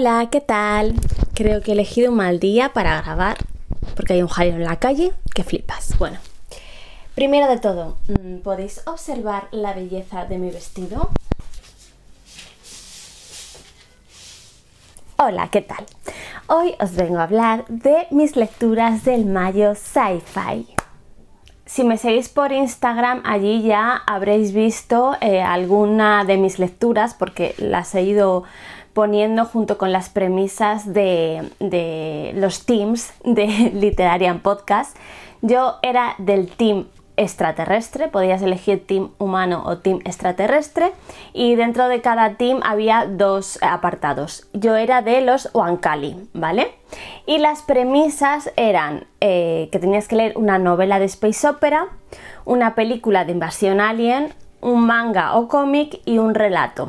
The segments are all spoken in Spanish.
Hola, ¿qué tal? Creo que he elegido un mal día para grabar porque hay un jaleo en la calle que flipas. Bueno, primero de todo, mm, ¿podéis observar la belleza de mi vestido? Hola, ¿qué tal? Hoy os vengo a hablar de mis lecturas del mayo sci-fi. Si me seguís por Instagram, allí ya habréis visto eh, alguna de mis lecturas porque las he ido poniendo junto con las premisas de, los teams de Literarian Podcast. Yo era del team extraterrestre, podías elegir team humano o team extraterrestre y dentro de cada team había dos apartados. Yo era de los Wankali, ¿vale? Y las premisas eran eh, que tenías que leer una novela de space opera, una película de invasión alien, un manga o cómic y un relato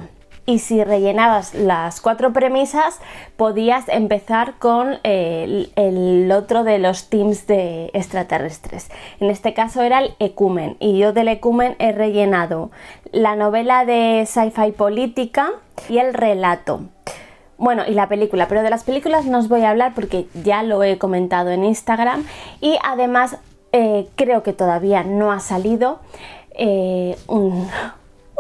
y si rellenabas las cuatro premisas podías empezar con eh, el, otro de los teams de extraterrestres. En este caso era el Ecumen y yo del Ecumen he rellenado la novela de sci-fi política y el relato. Bueno, y la película, pero de las películas no os voy a hablar porque ya lo he comentado en Instagram y además eh, creo que todavía no ha salido eh, un,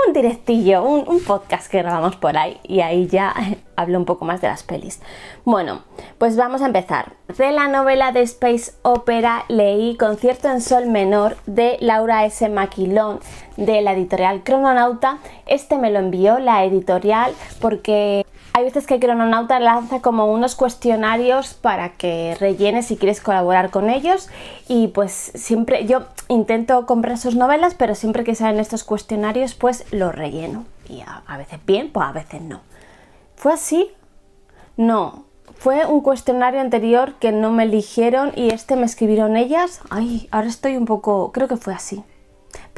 un directillo, un, podcast que grabamos por ahí y ahí ya Hablo un poco más de las pelis. Bueno, pues vamos a empezar. De la novela de Space Opera leí Concierto en Sol Menor de Laura S. Maquilón de la editorial Crononauta. Este me lo envió la editorial porque hay veces que Crononauta lanza como unos cuestionarios para que rellenes si quieres colaborar con ellos y pues siempre yo intento comprar sus novelas pero siempre que salen estos cuestionarios pues los relleno y a veces bien pues a veces no. ¿Fue así? No, fue un cuestionario anterior que no me eligieron y este me escribieron ellas. Ay, ahora estoy un poco... creo que fue así.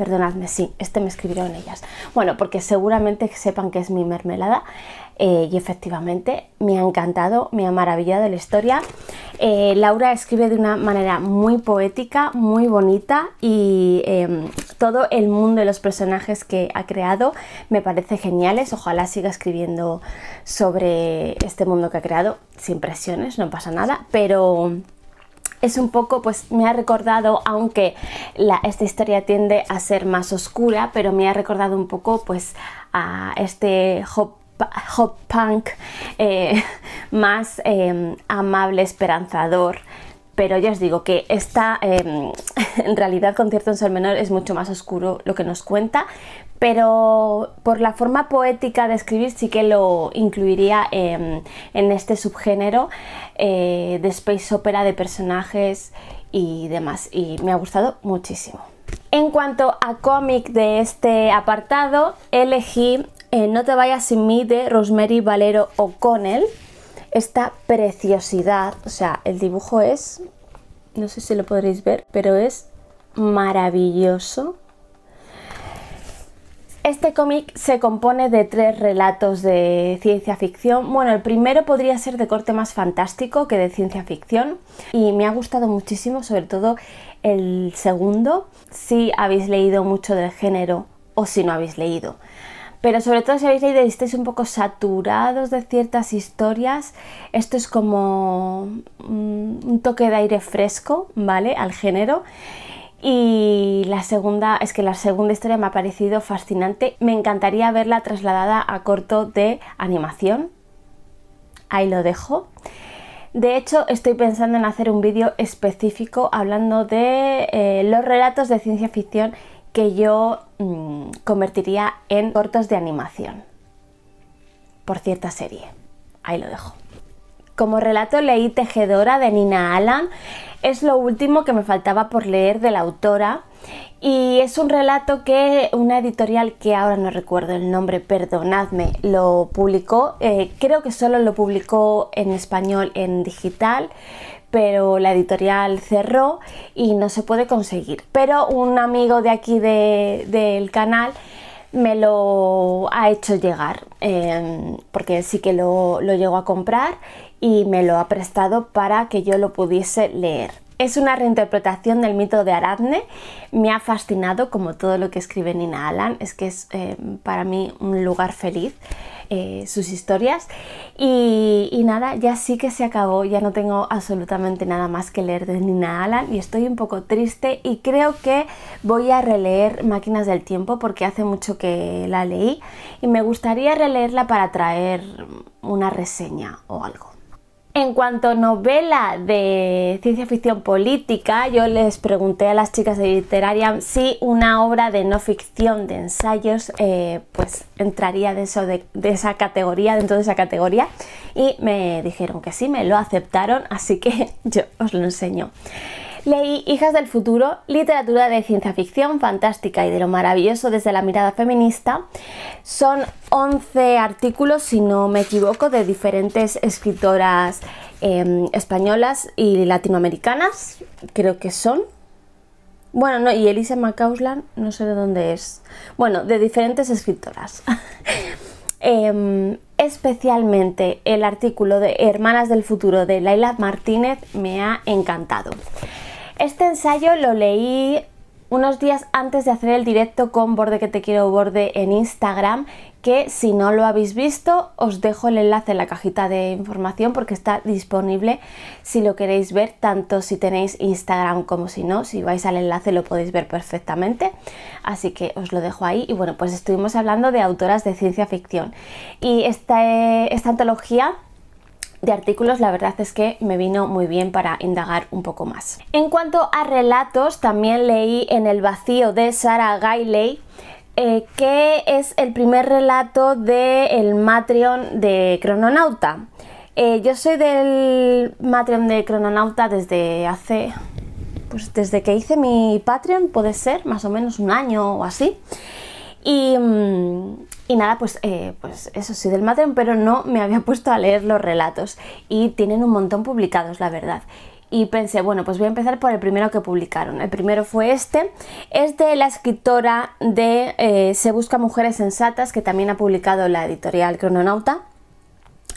Perdonadme, sí, este me escribieron ellas. Bueno, porque seguramente sepan que es mi mermelada. Eh, y efectivamente me ha encantado, me ha maravillado la historia. Eh, Laura escribe de una manera muy poética, muy bonita y em, todo el mundo y los personajes que ha creado me parece geniales. Ojalá siga escribiendo sobre este mundo que ha creado, sin presiones, no pasa nada, pero es un poco, pues me ha recordado, aunque esta historia tiende a ser más oscura, pero me ha recordado un poco, pues, a este hop, punk eh, más em, amable, esperanzador. Pero ya os digo que esta, em, en realidad, concierto en sol menor es mucho más oscuro lo que nos cuenta, pero por la forma poética de escribir sí que lo incluiría en, este subgénero eh, de space opera de personajes y demás y me ha gustado muchísimo. En cuanto a cómic de este apartado, elegí eh, No te vayas sin mí de Rosemary Valero O'Connell. Esta preciosidad, o sea, el dibujo es, no sé si lo podréis ver, pero es maravilloso este cómic se compone de tres relatos de ciencia ficción. Bueno, el primero podría ser de corte más fantástico que de ciencia ficción y me ha gustado muchísimo, sobre todo el segundo, si habéis leído mucho del género o si no habéis leído. Pero sobre todo si habéis leído y estáis un poco saturados de ciertas historias, esto es como mm, un toque de aire fresco, ¿vale? Al género y la segunda, es que la segunda historia me ha parecido fascinante. Me encantaría verla trasladada a corto de animación. Ahí lo dejo. De hecho, estoy pensando en hacer un vídeo específico hablando de eh, los relatos de ciencia ficción que yo mm, convertiría en cortos de animación por cierta serie. Ahí lo dejo. Como relato leí Tejedora de Nina Alan, Es lo último que me faltaba por leer de la autora y es un relato que una editorial que ahora no recuerdo el nombre, perdonadme, lo publicó. Eh, creo que solo lo publicó en español en digital, pero la editorial cerró y no se puede conseguir. Pero un amigo de aquí del canal me lo ha hecho llegar, em, porque sí que lo, lo llegó a comprar y me lo ha prestado para que yo lo pudiese leer. Es una reinterpretación del mito de Aradne. Me ha fascinado, como todo lo que escribe Nina Alan, es que es eh, para mí un lugar feliz. Eh, sus historias y, y, nada, ya sí que se acabó, ya no tengo absolutamente nada más que leer de Nina Alan y estoy un poco triste y creo que voy a releer Máquinas del Tiempo porque hace mucho que la leí y me gustaría releerla para traer una reseña o algo. En cuanto a novela de ciencia ficción política, yo les pregunté a las chicas de literaria si una obra de no ficción, de ensayos, eh, pues entraría de, eso, de, esa categoría, dentro de esa categoría, y me dijeron que sí, me lo aceptaron, así que yo os lo enseño. Leí Hijas del Futuro, literatura de ciencia ficción fantástica y de lo maravilloso desde la mirada feminista. Son 11 artículos, si no me equivoco, de diferentes escritoras em, españolas y latinoamericanas, creo que son. Bueno, no, y Elisa McCausland, no sé de dónde es. Bueno, de diferentes escritoras. Em, especialmente el artículo de Hermanas del Futuro de Laila Martínez me ha encantado. Este ensayo lo leí unos días antes de hacer el directo con Borde que te quiero Borde en Instagram, que si no lo habéis visto os dejo el enlace en la cajita de información porque está disponible si lo queréis ver, tanto si tenéis Instagram como si no, si vais al enlace lo podéis ver perfectamente, así que os lo dejo ahí y bueno, pues estuvimos hablando de autoras de ciencia ficción y esta, eh, esta antología de artículos, la verdad es que me vino muy bien para indagar un poco más. En cuanto a relatos, también leí En el vacío de Sarah Gailey, eh, que es el primer relato del el Matrion de Crononauta. Eh, yo soy del matrión de Crononauta desde hace. Pues desde que hice mi Patreon, puede ser más o menos un año o así. Y, mm, y nada, pues, eh, pues eso sí del madre pero no me había puesto a leer los relatos y tienen un montón publicados, la verdad y pensé, bueno, pues voy a empezar por el primero que publicaron. El primero fue este, es de la escritora de eh, Se Busca Mujeres Sensatas, que también ha publicado la editorial Crononauta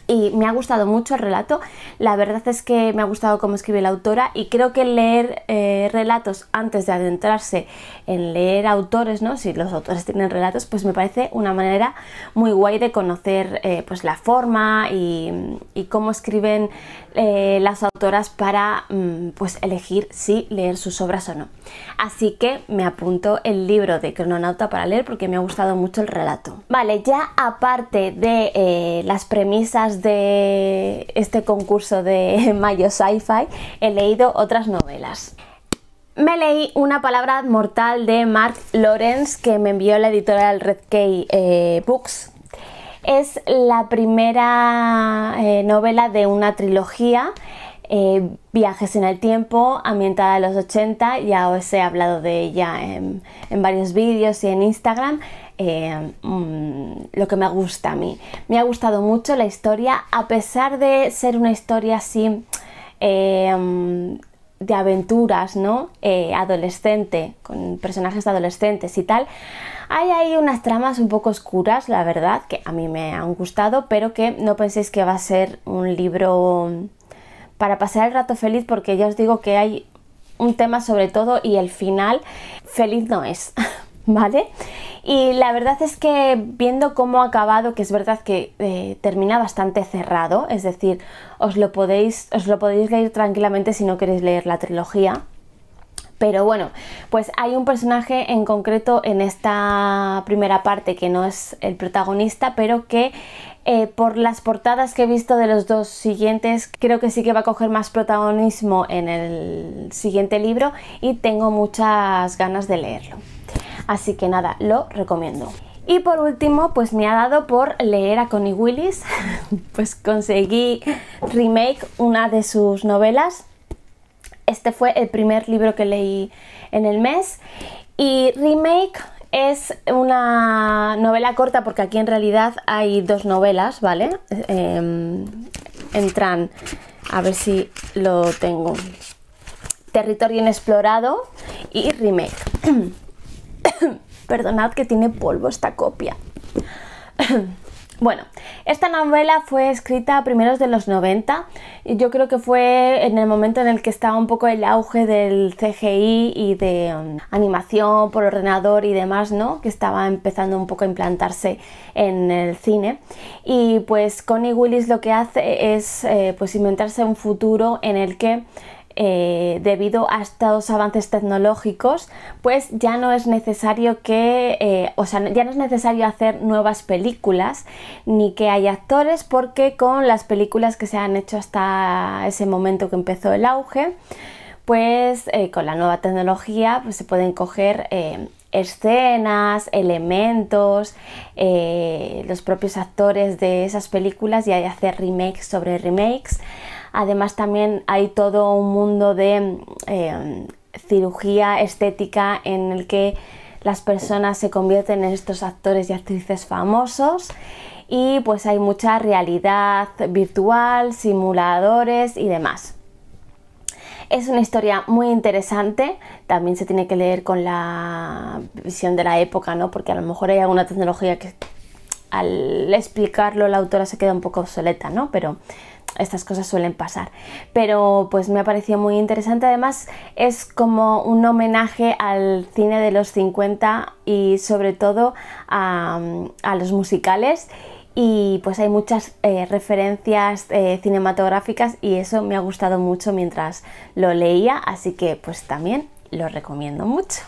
y me ha gustado mucho el relato. La verdad es que me ha gustado cómo escribe la autora y creo que leer eh, relatos antes de adentrarse en leer autores, ¿no? si los autores tienen relatos, pues me parece una manera muy guay de conocer eh, pues la forma y, cómo escriben eh, las autoras para mm, pues elegir si leer sus obras o no. Así que me apunto el libro de Crononauta para leer porque me ha gustado mucho el relato. Vale, ya aparte de las premisas de este concurso de Mayo Sci-Fi, he leído otras novelas. Me leí Una palabra mortal de Mark Lawrence que me envió la editorial Red K eh, Books. Es la primera eh, novela de una trilogía eh, viajes en el tiempo, ambientada en los 80, ya os he hablado de ella en varios vídeos y en Instagram. Eh, mm, lo que me gusta a mí. Me ha gustado mucho la historia, a pesar de ser una historia así eh, mm, de aventuras, ¿no? Eh, adolescente, con personajes adolescentes y tal. Hay ahí unas tramas un poco oscuras, la verdad, que a mí me han gustado, pero que no penséis que va a ser un libro mm, para pasar el rato feliz, porque ya os digo que hay un tema sobre todo y el final feliz no es, ¿vale? Y la verdad es que viendo cómo ha acabado, que es verdad que eh, termina bastante cerrado, es decir, os lo, podéis, os lo podéis leer tranquilamente si no queréis leer la trilogía, pero bueno, pues hay un personaje en concreto en esta primera parte que no es el protagonista, pero que eh, por las portadas que he visto de los dos siguientes, creo que sí que va a coger más protagonismo en el siguiente libro y tengo muchas ganas de leerlo. Así que nada, lo recomiendo. Y por último, pues me ha dado por leer a Connie Willis. pues conseguí remake una de sus novelas. Este fue el primer libro que leí en el mes. Y remake es una novela corta porque aquí en realidad hay dos novelas, ¿vale? Em, entran, a ver si lo tengo. Territorio inexplorado y remake. Perdonad que tiene polvo esta copia. Bueno, esta novela fue escrita a primeros de los 90 y yo creo que fue en el momento en el que estaba un poco el auge del CGI y de um, animación por ordenador y demás, ¿no? Que estaba empezando un poco a implantarse en el cine. Y pues Connie Willis lo que hace es eh, pues inventarse un futuro en el que eh, debido a estos avances tecnológicos, pues ya no es necesario que, eh, o sea, ya no es necesario hacer nuevas películas ni que haya actores, porque con las películas que se han hecho hasta ese momento que empezó el auge, pues eh, con la nueva tecnología pues se pueden coger escenas, elementos, los propios actores de esas películas y hacer remakes sobre remakes. Además también hay todo un mundo de eh, cirugía estética en el que las personas se convierten en estos actores y actrices famosos y pues hay mucha realidad virtual, simuladores y demás. Es una historia muy interesante, también se tiene que leer con la visión de la época, ¿no? Porque a lo mejor hay alguna tecnología que al explicarlo la autora se queda un poco obsoleta, ¿no? Pero estas cosas suelen pasar. Pero pues me ha parecido muy interesante. Además es como un homenaje al cine de los 50 y sobre todo a, los musicales. Y pues hay muchas eh, referencias eh, cinematográficas y eso me ha gustado mucho mientras lo leía, así que pues también lo recomiendo mucho.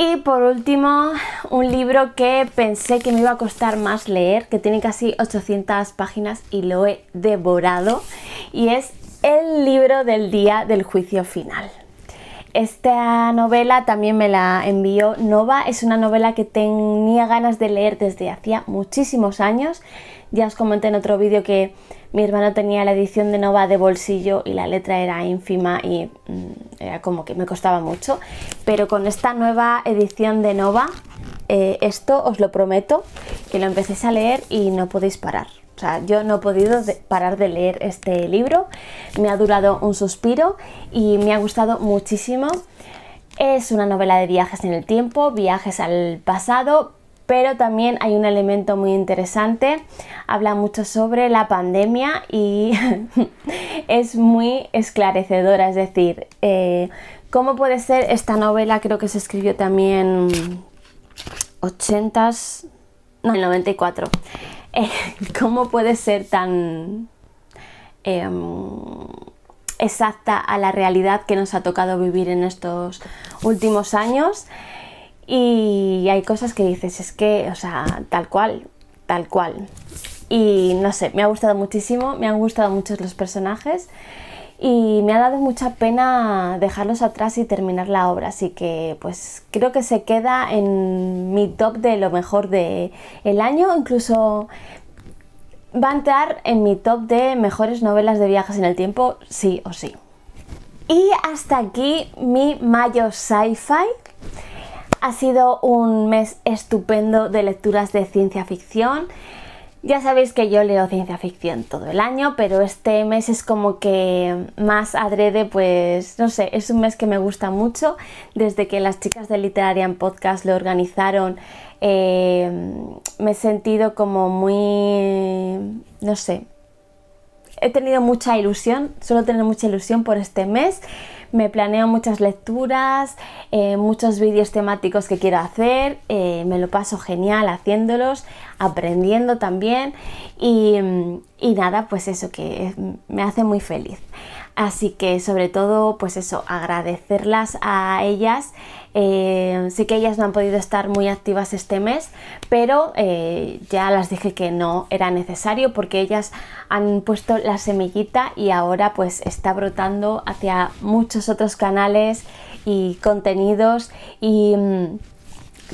Y por último, un libro que pensé que me iba a costar más leer, que tiene casi 800 páginas y lo he devorado, y es El libro del día del juicio final. Esta novela también me la envió Nova, es una novela que tenía ganas de leer desde hacía muchísimos años. Ya os comenté en otro vídeo que mi hermano tenía la edición de Nova de bolsillo y la letra era ínfima y mm, era como que me costaba mucho. Pero con esta nueva edición de Nova, eh, esto os lo prometo, que lo empecéis a leer y no podéis parar. O sea, yo no he podido parar de leer este libro, me ha durado un suspiro y me ha gustado muchísimo. Es una novela de viajes en el tiempo, viajes al pasado, pero también hay un elemento muy interesante. Habla mucho sobre la pandemia y es muy esclarecedora, es decir, eh, ¿cómo puede ser esta novela? Creo que se escribió también 80s, no, el 94. cómo puede ser tan em, exacta a la realidad que nos ha tocado vivir en estos últimos años. Y hay cosas que dices, es que, o sea, tal cual, tal cual. Y no sé, me ha gustado muchísimo, me han gustado muchos los personajes y me ha dado mucha pena dejarlos atrás y terminar la obra, así que pues creo que se queda en mi top de lo mejor del el año, incluso va a entrar en mi top de mejores novelas de viajes en el tiempo, sí o sí. Y hasta aquí mi mayo sci-fi. Ha sido un mes estupendo de lecturas de ciencia ficción. Ya sabéis que yo leo ciencia ficción todo el año, pero este mes es como que más adrede, pues no sé, es un mes que me gusta mucho. Desde que las chicas de Literaria en Podcast lo organizaron, eh, me he sentido como muy, no sé, he tenido mucha ilusión, suelo tener mucha ilusión por este mes. Me planeo muchas lecturas, eh, muchos vídeos temáticos que quiero hacer, eh, me lo paso genial haciéndolos, aprendiendo también y, y nada, pues eso que me hace muy feliz. Así que sobre todo, pues eso, agradecerlas a ellas. Eh, sé que ellas no han podido estar muy activas este mes, pero eh, ya las dije que no era necesario porque ellas han puesto la semillita y ahora pues está brotando hacia muchos otros canales y contenidos y... Mm,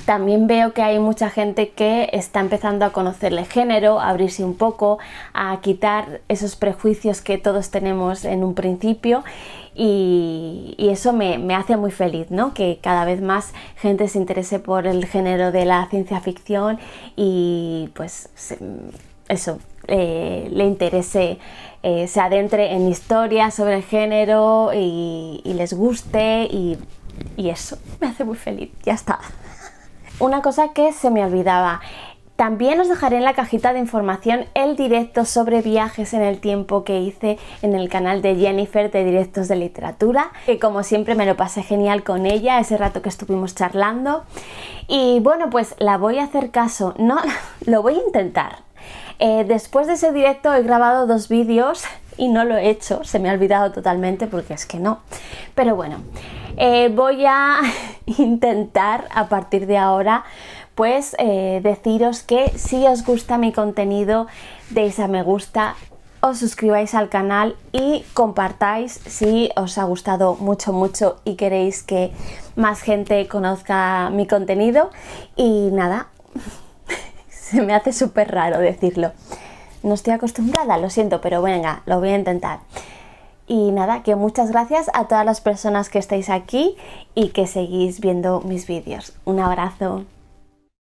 también veo que hay mucha gente que está empezando a conocerle género, a abrirse un poco, a quitar esos prejuicios que todos tenemos en un principio y, eso me, hace muy feliz, ¿no? Que cada vez más gente se interese por el género de la ciencia ficción y pues eso, eh, le interese, eh, se adentre en historias sobre el género y, les guste y, y eso me hace muy feliz, ya está una cosa que se me olvidaba. También os dejaré en la cajita de información el directo sobre viajes en el tiempo que hice en el canal de Jennifer de Directos de Literatura, que como siempre me lo pasé genial con ella, ese rato que estuvimos charlando. Y bueno, pues la voy a hacer caso, no, lo voy a intentar. Eh, después de ese directo he grabado dos vídeos y no lo he hecho, se me ha olvidado totalmente porque es que no. Pero bueno, eh, voy a intentar a partir de ahora pues eh, deciros que si os gusta mi contenido deis a me gusta, os suscribáis al canal y compartáis si os ha gustado mucho mucho y queréis que más gente conozca mi contenido y nada, se me hace súper raro decirlo. No estoy acostumbrada, lo siento, pero venga, lo voy a intentar. Y nada, que muchas gracias a todas las personas que estáis aquí y que seguís viendo mis vídeos. Un abrazo.